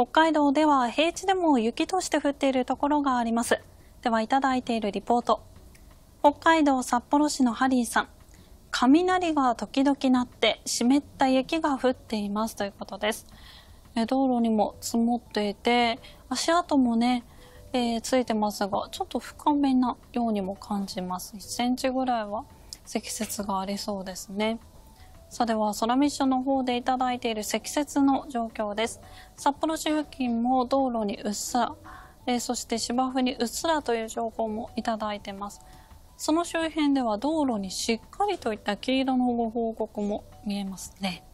北海道では平地でも雪として降っているところがあります。ではいただいているリポート。北海道札幌市のハリーさん。雷が時々鳴って湿った雪が降っていますということです。え道路にも積もっていて、足跡もね、えー、ついてますが、ちょっと深めなようにも感じます。1センチぐらいは積雪がありそうですね。それでは、空ミッションの方でいただいている積雪の状況です。札幌市付近も道路にうっすら、えー、そして芝生にうっすらという情報もいただいてます。その周辺では道路にしっかりといった黄色のご報告も見えますね。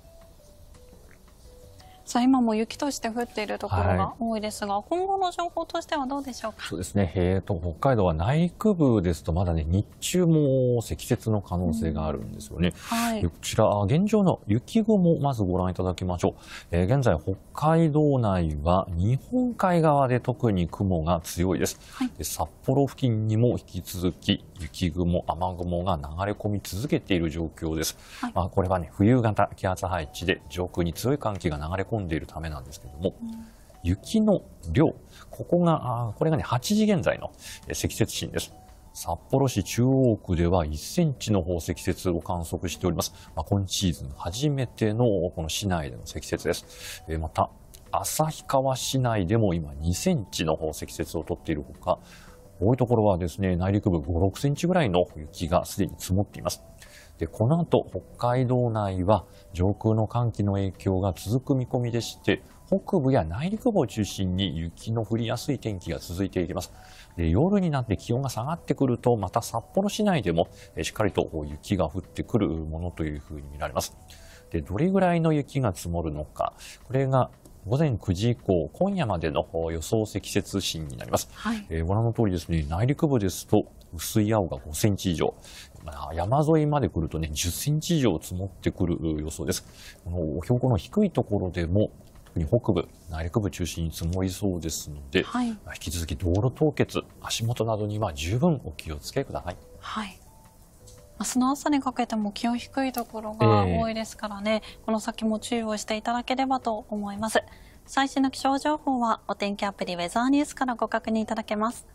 さあ今も雪として降っているところが多いですが、はい、今後の情報としてはどうでしょうかそうですね、えーと、北海道は内陸部ですと、まだね、日中も積雪の可能性があるんですよね。うん、はい、こちら、現状の雪雲、まずご覧いただきましょう。えー、現在、北海道内は日本海側で特に雲が強いです。はい、で札幌付近にも引き続き雪雲、雨雲が流れ込み続けている状況です。はい、まあ、これはね、冬型気圧配置で上空に強い寒気が流れ込んでんでいるためなんですけども、雪の量、ここが、あこれがね、8時現在の積雪深です。札幌市中央区では1センチの方積雪を観測しております。まあ、今シーズン初めてのこの市内での積雪です。えー、また、旭川市内でも今2センチの方積雪を取っているほか、多いところはですね、内陸部5、6センチぐらいの雪がすでに積もっています。で、この後、北海道内は上空の寒気の影響が続く見込みでして、北部や内陸部を中心に雪の降りやすい天気が続いていきます。で夜になって気温が下がってくると、また札幌市内でもしっかりと雪が降ってくるものというふうに見られます。でどれぐらいの雪が積もるのか、これが午前9時以降、今夜までの予想積雪深になります。はい、えー、ご覧の通りですね、内陸部ですと薄い青が5センチ以上、まあ、山沿いまで来るとね、10センチ以上積もってくる予想です。この標高の低いところでも、に北部、内陸部中心に積もりそうですので、はい、引き続き道路凍結、足元などには十分お気をつけください。はい明日の朝にかけても気温低いところが多いですからね、えー、この先も注意をしていただければと思います。最新の気象情報はお天気アプリウェザーニュースからご確認いただけます。